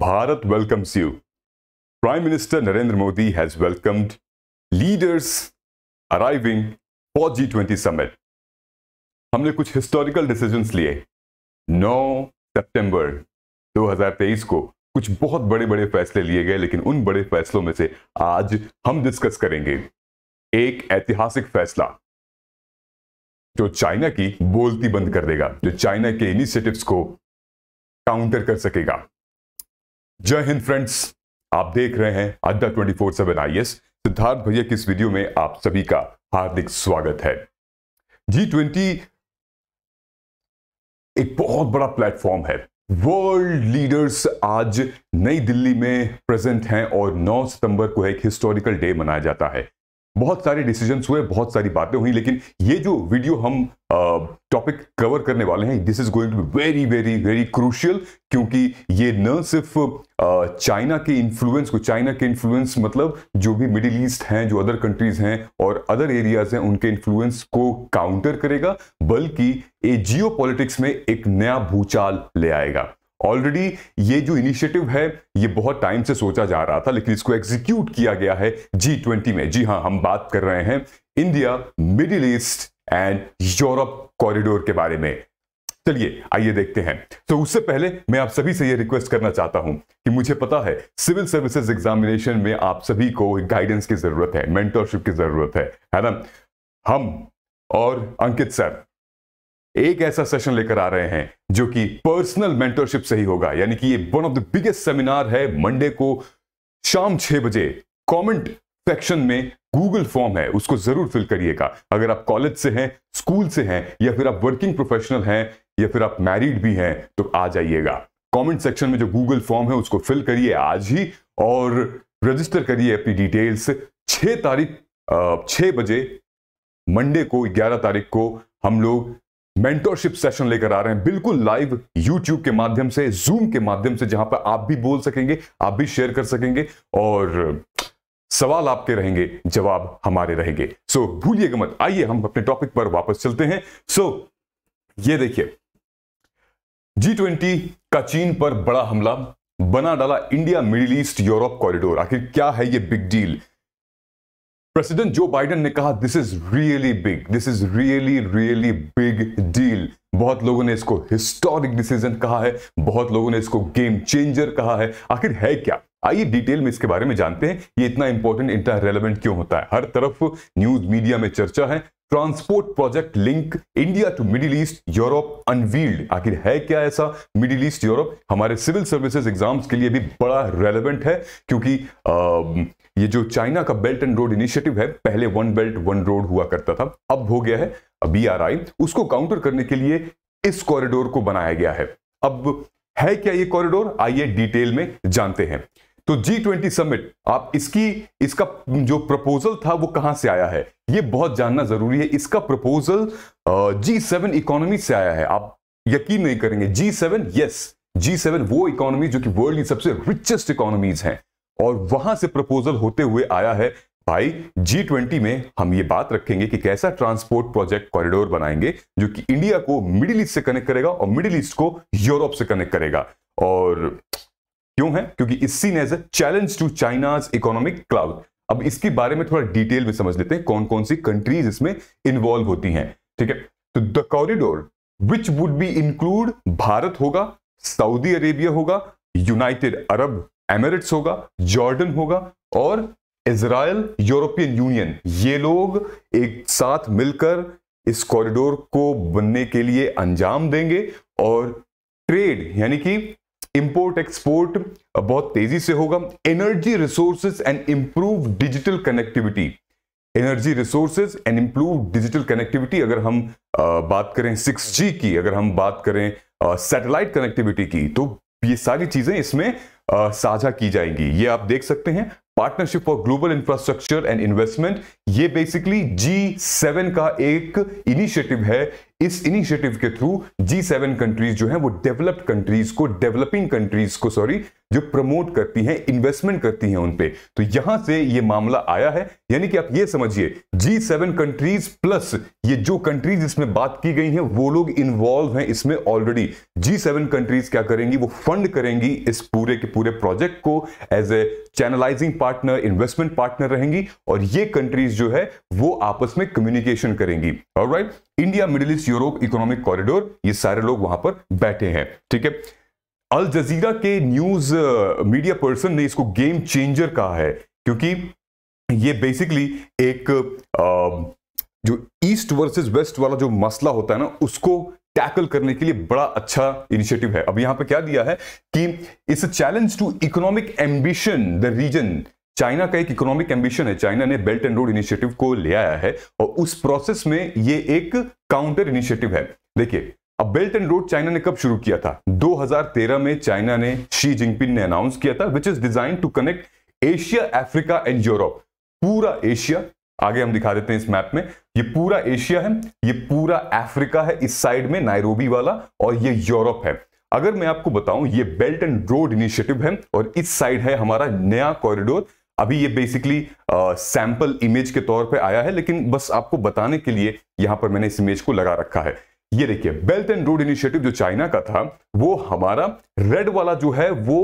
Bharat welcomes you. Prime Minister Narendra Modi has welcomed leaders arriving for G20 summit. हमने कुछ historical decisions लिए 9 सितंबर 2023 को कुछ बहुत बड़े बड़े फैसले लिए गए लेकिन उन बड़े फैसलों में से आज हम डिस्कस करेंगे एक ऐतिहासिक फैसला जो चाइना की बोलती बंद कर देगा जो चाइना के इनिशिएटिव्स को काउंटर कर सकेगा जय हिंद फ्रेंड्स आप देख रहे हैं अड्डा 24/7 फोर सेवन आई e सिद्धार्थ भैया की इस वीडियो में आप सभी का हार्दिक स्वागत है जी ट्वेंटी एक बहुत बड़ा प्लेटफॉर्म है वर्ल्ड लीडर्स आज नई दिल्ली में प्रेजेंट हैं और 9 सितंबर को एक हिस्टोरिकल डे मनाया जाता है बहुत सारे डिसीजन हुए बहुत सारी बातें हुई लेकिन ये जो वीडियो हम आ, टॉपिक कवर करने वाले हैं this is going to be very very very crucial क्योंकि ये न सिर्फ चाइना के इन्फ्लुएंस को चाइना के इन्फ्लुएंस मतलब जो भी मिडिल ईस्ट हैं जो अदर कंट्रीज हैं और अदर एरियाज हैं उनके इन्फ्लुएंस को काउंटर करेगा बल्कि ये जियो में एक नया भूचाल ले आएगा ऑलरेडी ये जो इनिशिएटिव है ये बहुत टाइम से सोचा जा रहा था लेकिन इसको एग्जीक्यूट किया गया है जी ट्वेंटी में जी हाँ हम बात कर रहे हैं India Middle East and Europe corridor के बारे में चलिए आइए देखते हैं तो उससे पहले मैं आप सभी से यह रिक्वेस्ट करना चाहता हूं कि मुझे पता है सिविल सर्विसेज एग्जामिनेशन में आप सभी को गाइडेंस की जरूरत है मेंटरशिप की जरूरत है है ना हम और अंकित सर एक ऐसा सेशन लेकर आ रहे हैं जो कि पर्सनल मेंटरशिप से ही होगा यानी कि ये one of the biggest seminar है मंडे को शाम छह बजे कमेंट सेक्शन में गूगल फॉर्म है उसको जरूर फिल करिएगा अगर आप कॉलेज से हैं स्कूल से हैं या फिर आप वर्किंग प्रोफेशनल हैं या फिर आप मैरिड भी हैं तो आ जाइएगा कमेंट सेक्शन में जो गूगल फॉर्म है उसको फिल करिए आज ही और रजिस्टर करिए अपनी डिटेल्स छह तारीख छह बजे मंडे को ग्यारह तारीख को हम लोग मेंटोरशिप सेशन लेकर आ रहे हैं बिल्कुल लाइव यूट्यूब के माध्यम से जूम के माध्यम से जहां पर आप भी बोल सकेंगे आप भी शेयर कर सकेंगे और सवाल आपके रहेंगे जवाब हमारे रहेंगे सो so, भूलिएगा मत आइए हम अपने टॉपिक पर वापस चलते हैं सो so, ये देखिए जी ट्वेंटी का चीन पर बड़ा हमला बना डाला India Middle East Europe corridor आखिर क्या है ये big deal president Joe Biden ने कहा this is really big this is really really big deal बहुत लोगों ने इसको हिस्टोरिक डिसीजन कहा है बहुत लोगों ने इसको गेम चेंजर कहा है आखिर है क्या आइए डिटेल में इसके बारे में जानते हैं ये इतना इंपॉर्टेंट इतना रेलिवेंट क्यों होता है हर तरफ न्यूज मीडिया में चर्चा है transport project link India to Middle East Europe unveiled आखिर है क्या ऐसा मिडिल ईस्ट यूरोप हमारे सिविल सर्विसेज एग्जाम्स के लिए भी बड़ा रेलिवेंट है क्योंकि आ, ये जो चाइना का बेल्ट एंड रोड इनिशिएटिव है पहले वन बेल्ट वन रोड हुआ करता था अब हो गया है बी आर आई उसको काउंटर करने के लिए इस कॉरिडोर को बनाया गया है अब है क्या ये कॉरिडोर आइए डिटेल में जानते हैं तो जी ट्वेंटी समिट आप इसकी इसका जो प्रपोजल था वो कहां से आया है ये बहुत जानना जरूरी है इसका प्रपोजल जी सेवन इकोनॉमी से आया है आप यकीन नहीं करेंगे G seven yes G seven वो इकोनॉमी जो कि वर्ल्ड की सबसे रिचेस्ट इकोनॉमीज हैं और वहां से प्रपोजल होते हुए आया है भाई जी ट्वेंटी में हम ये बात रखेंगे कि कैसा ट्रांसपोर्ट प्रोजेक्ट कॉरिडोर बनाएंगे जो कि इंडिया को मिडिल ईस्ट से कनेक्ट करेगा और मिडिल ईस्ट को यूरोप से कनेक्ट करेगा और क्यों है क्योंकि is seen as a challenge to China's economic clout अब इसके बारे में थोड़ा डिटेल में समझ लेते हैं कौन कौन सी कंट्रीज इसमें इन्वॉल्व होती हैं ठीक है तो the corridor which would be include Bharat होगा सऊदी अरेबिया होगा यूनाइटेड अरब एमिरेट्स होगा जॉर्डन होगा और इसराइल यूरोपियन यूनियन ये लोग एक साथ मिलकर इस कॉरिडोर को बनने के लिए अंजाम देंगे और ट्रेड यानी कि इंपोर्ट एक्सपोर्ट uh, बहुत तेजी से होगा energy resources and improve digital connectivity energy resources and improve digital connectivity अगर हम uh, बात करें सिक्स जी की अगर हम बात करें सैटेलाइट uh, कनेक्टिविटी की तो ये सारी चीजें इसमें साझा की जाएंगी ये आप देख सकते हैं partnership for global infrastructure and investment ये बेसिकली जी सेवन का एक इनिशिएटिव है इस इनिशिएटिव के थ्रू जी सेवन कंट्रीज जो है वो डेवलप्ड कंट्रीज को डेवलपिंग कंट्रीज को सॉरी जो प्रमोट करती हैं इन्वेस्टमेंट करती हैं उनपे तो यहां से ये मामला आया है यानी कि आप ये समझिए जी सेवन कंट्रीज प्लस ये जो कंट्रीज इसमें बात की गई हैं वो लोग इन्वॉल्व हैं इसमें ऑलरेडी जी सेवन कंट्रीज क्या करेंगी वो फंड करेंगी इस पूरे के पूरे प्रोजेक्ट को as a channelizing partner investment partner रहेंगी और ये कंट्रीज जो है वो आपस में कम्युनिकेशन करेंगी right India Middle East Europe economic corridor ये सारे लोग वहां पर बैठे हैं ठीक है अल जजीरा के न्यूज मीडिया पर्सन ने इसको गेम चेंजर कहा है क्योंकि ये बेसिकली एक आ, जो ईस्ट वर्सेस वेस्ट वाला जो मसला होता है ना उसको टैकल करने के लिए बड़ा अच्छा इनिशिएटिव है अब यहां पे क्या दिया है कि it's challenge to economic ambition the region China का एक इकोनॉमिक एम्बिशन है चाइना ने बेल्ट एंड रोड इनिशिएटिव को ले आया है और उस प्रोसेस में ये एक काउंटर इनिशिएटिव है देखिए अब बेल्ट एंड रोड चाइना ने कब शुरू किया था 2013 में चाइना ने शी जिनपिंग ने अनाउंस किया था which is design to connect Asia Africa and Europe पूरा एशिया आगे हम दिखा देते हैं इस मैप में ये पूरा एशिया है ये पूरा अफ्रीका है इस साइड में नायरोबी वाला और ये यूरोप है अगर मैं आपको बताऊं ये बेल्ट एंड रोड इनिशिएटिव है और इस साइड है हमारा नया कॉरिडोर अभी ये बेसिकली सैंपल इमेज के तौर पे आया है लेकिन बस आपको बताने के लिए यहां पर मैंने इस इमेज को लगा रखा है ये देखिए बेल्ट एंड रोड इनिशिएटिव जो चाइना का था वो हमारा रेड वाला जो है वो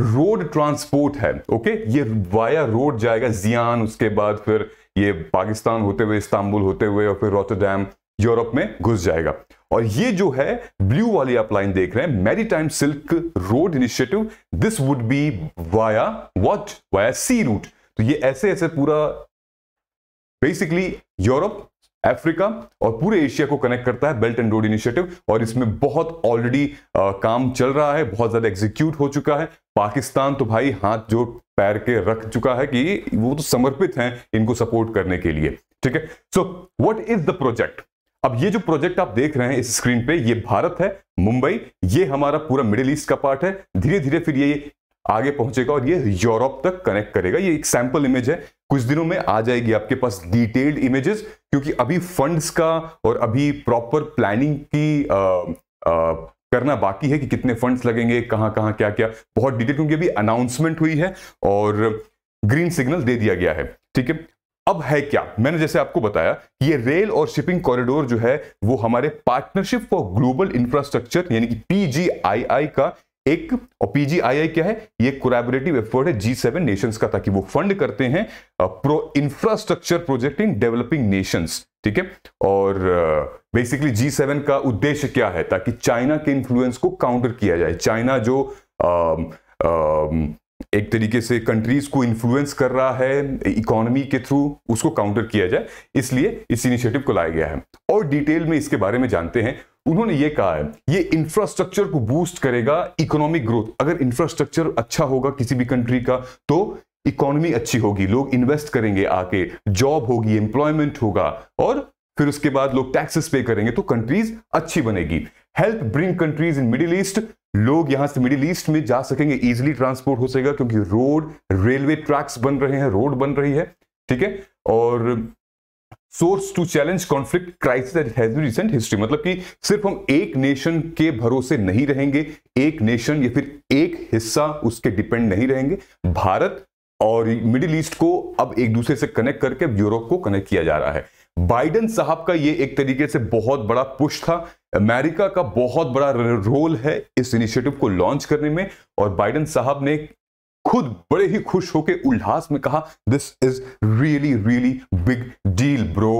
रोड ट्रांसपोर्ट है ओके ये वाया रोड जाएगा जियान उसके बाद फिर ये पाकिस्तान होते हुए इस्तांबुल होते हुए और फिर रोटरडैम यूरोप में घुस जाएगा और ये जो है ब्लू वाली आप लाइन देख रहे हैं maritime silk road initiative this would be via what via sea route तो ये ऐसे ऐसे पूरा बेसिकली यूरोप अफ्रीका और पूरे एशिया को कनेक्ट करता है बेल्ट एंड रोड इनिशिएटिव और इसमें बहुत ऑलरेडी काम चल रहा है बहुत ज्यादा एग्जीक्यूट हो चुका है पाकिस्तान तो भाई हाथ जो पैर के रख चुका है कि वो तो समर्पित हैं इनको सपोर्ट करने के लिए ठीक है so what is the project अब ये जो प्रोजेक्ट आप देख रहे हैं इस स्क्रीन पे ये भारत है मुंबई ये हमारा पूरा मिडिल ईस्ट का पार्ट है धीरे धीरे फिर ये आगे पहुंचेगा और ये यूरोप तक कनेक्ट करेगा ये एक सैंपल इमेज है कुछ दिनों में आ जाएगी आपके पास डिटेल्ड इमेजेस क्योंकि अभी फंड्स का और अभी प्रॉपर प्लानिंग की आ, आ, करना बाकी है कि कितने फंड्स लगेंगे कहां कहां क्या क्या बहुत डिटेल क्योंकि अभी अनाउंसमेंट हुई है और ग्रीन सिग्नल दे दिया गया है ठीक है अब है क्या मैंने जैसे आपको बताया ये रेल और शिपिंग कॉरिडोर जो है वो हमारे पार्टनरशिप फॉर ग्लोबल इंफ्रास्ट्रक्चर यानी कि पीजीआईआई का एक और पीजीआईआई क्या है ये कोलैबोरेटिव एफर्ट है जी सेवन नेशन का ताकि वो फंड करते हैं pro infrastructure project in developing nations ठीक है और बेसिकली जी सेवन का उद्देश्य क्या है ताकि चाइना के इन्फ्लुएंस को काउंटर किया जाए चाइना जो आ, आ, एक तरीके से कंट्रीज को इन्फ्लुएंस कर रहा है इकोनॉमी के थ्रू उसको काउंटर किया जाए इसलिए इस इनिशिएटिव को लाया गया है और डिटेल में इसके बारे में जानते हैं उन्होंने ये कहा है ये इंफ्रास्ट्रक्चर को बूस्ट करेगा इकोनॉमिक ग्रोथ अगर इंफ्रास्ट्रक्चर अच्छा होगा किसी भी कंट्री का तो इकोनॉमी अच्छी होगी लोग इन्वेस्ट करेंगे आके जॉब होगी एम्प्लॉयमेंट होगा और फिर उसके बाद लोग टैक्सेस पे करेंगे तो कंट्रीज अच्छी बनेगी help bring countries in Middle East लोग यहां से मिडिल ईस्ट में जा सकेंगे इजिली ट्रांसपोर्ट हो सकेगा क्योंकि रोड रेलवे ट्रैक्स बन रहे हैं रोड बन रही है ठीक है और source to challenge conflict crisis has recent history मतलब कि सिर्फ हम एक नेशन के भरोसे नहीं रहेंगे एक नेशन या फिर एक हिस्सा उसके डिपेंड नहीं रहेंगे भारत और मिडिल ईस्ट को अब एक दूसरे से कनेक्ट करके यूरोप को कनेक्ट किया जा रहा है बाइडन साहब का ये एक तरीके से बहुत बड़ा पुश था अमेरिका का बहुत बड़ा रोल है इस इनिशिएटिव को लॉन्च करने में और बाइडन साहब ने खुद बड़े ही खुश होकर उल्लास में कहा this is really really big deal bro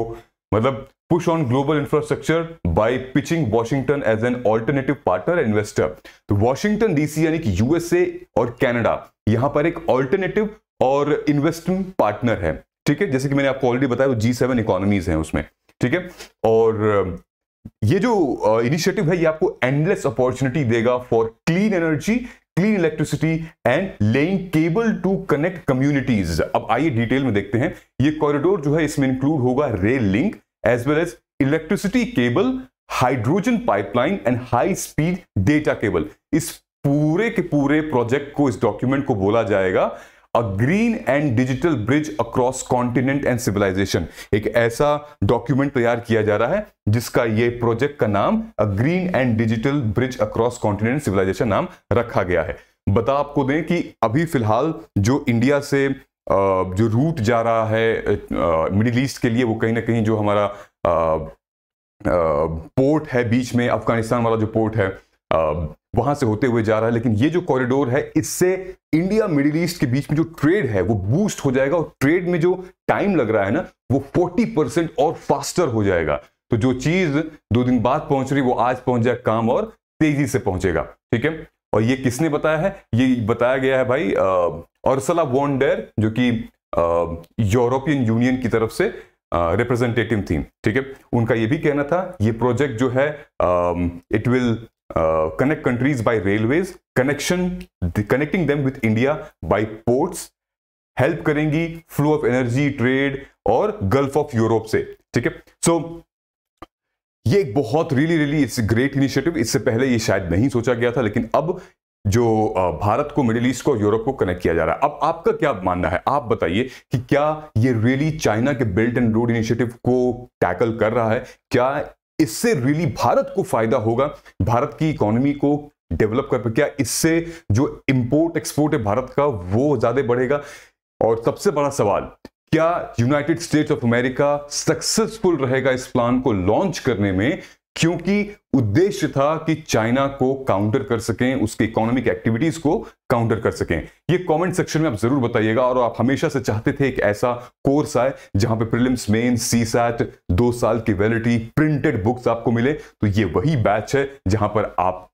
मतलब push on global infrastructure by pitching Washington as an alternative partner investor तो वॉशिंगटन डीसी यानी कि यूएसए और कैनेडा यहां पर एक ऑल्टरनेटिव और इन्वेस्टमेंट पार्टनर है ठीक है जैसे कि मैंने आपको ऑलरेडी बताया जी सेवन इकोनॉमीज हैं उसमें ठीक है और ये जो इनिशिएटिव uh, है ये आपको एंडलेस अपॉर्चुनिटी देगा for clean energy clean electricity and laying cable to connect communities अब आइए डिटेल में देखते हैं ये कॉरिडोर जो है इसमें इंक्लूड होगा rail link as well as electricity cable hydrogen pipeline and high speed data cable इस पूरे के पूरे प्रोजेक्ट को इस डॉक्यूमेंट को बोला जाएगा a green and digital bridge across continent and civilization एक ऐसा डॉक्यूमेंट तैयार किया जा रहा है जिसका ये प्रोजेक्ट का नाम a green and digital bridge across continent civilization नाम रखा गया है बता आपको दें कि अभी फिलहाल जो इंडिया से जो रूट जा रहा है मिडिल ईस्ट के लिए वो कहीं ना कहीं जो हमारा पोर्ट है बीच में अफगानिस्तान वाला जो पोर्ट है वहां से होते हुए जा रहा है लेकिन ये जो कॉरिडोर है इससे इंडिया मिडिल ईस्ट के बीच में जो ट्रेड है वो बूस्ट हो जाएगा और ट्रेड में जो टाइम लग रहा है ना वो 40 परसेंट और फास्टर हो जाएगा तो जो चीज दो दिन बाद पहुंच रही वो आज पहुंच जाए काम और तेजी से पहुंचेगा ठीक है और ये किसने बताया है ये बताया गया है भाई अरसला वॉन्डेर जो कि यूरोपियन यूनियन की तरफ से रिप्रेजेंटेटिव थी ठीक है उनका ये भी कहना था ये प्रोजेक्ट जो है it will connect uh, countries countries railway connection connecting the, connecting them with india help करेंगी फ्लो ऑफ एनर्जी ट्रेड और गल्फ ऑफ यूरोप से ठीक है सो ये एक बहुत really really it's great initiative इससे पहले ये शायद नहीं सोचा गया था लेकिन अब जो uh, भारत को मिडिल ईस्ट को यूरोप को कनेक्ट किया जा रहा है अब आपका क्या मानना है आप बताइए कि क्या ये रियली चाइना के बिल्ट एंड रोड इनिशिएटिव को टैकल कर रहा है क्या इससे रियली भारत को फायदा होगा भारत की इकोनॉमी को डेवलप कर क्या इससे जो इंपोर्ट एक्सपोर्ट है भारत का वो ज्यादा बढ़ेगा और सबसे बड़ा सवाल क्या United States of America successful रहेगा इस प्लान को लॉन्च करने में क्योंकि उद्देश्य था कि चाइना को काउंटर कर सकें उसके इकोनॉमिक एक्टिविटीज को काउंटर कर सकें ये कमेंट सेक्शन में आप जरूर बताइएगा और आप हमेशा से चाहते थे एक ऐसा कोर्स आए जहां पे प्रीलिम्स मेन सी सैट दो साल की वैलिडिटी प्रिंटेड बुक्स आपको मिले तो ये वही बैच है जहां पर आप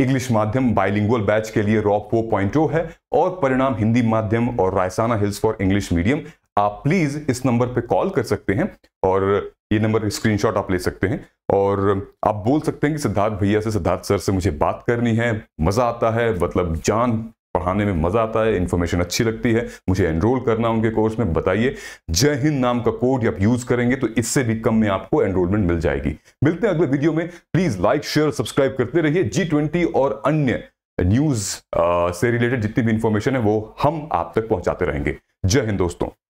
इंग्लिश माध्यम बाइलिंगुअल बैच के लिए रॉक वो पॉइंट है और परिणाम हिंदी माध्यम और Raisina hills for English medium आप प्लीज इस नंबर पर कॉल कर सकते हैं और ये नंबर स्क्रीनशॉट आप ले सकते हैं और आप बोल सकते हैं कि सिद्धार्थ भैया से सिद्धार्थ सर से मुझे बात करनी है मज़ा आता है मतलब जान पढ़ाने में मज़ा आता है इन्फॉर्मेशन अच्छी लगती है मुझे एनरोल करना उनके कोर्स में बताइए जय हिंद नाम का कोड आप यूज़ करेंगे तो इससे भी कम में आपको एनरोलमेंट मिल जाएगी मिलते हैं अगले वीडियो में प्लीज़ लाइक शेयर सब्सक्राइब करते रहिए जी और अन्य न्यूज़ से रिलेटेड जितनी भी इंफॉर्मेशन है वो हम आप तक पहुंचाते रहेंगे जय हिंद दोस्तों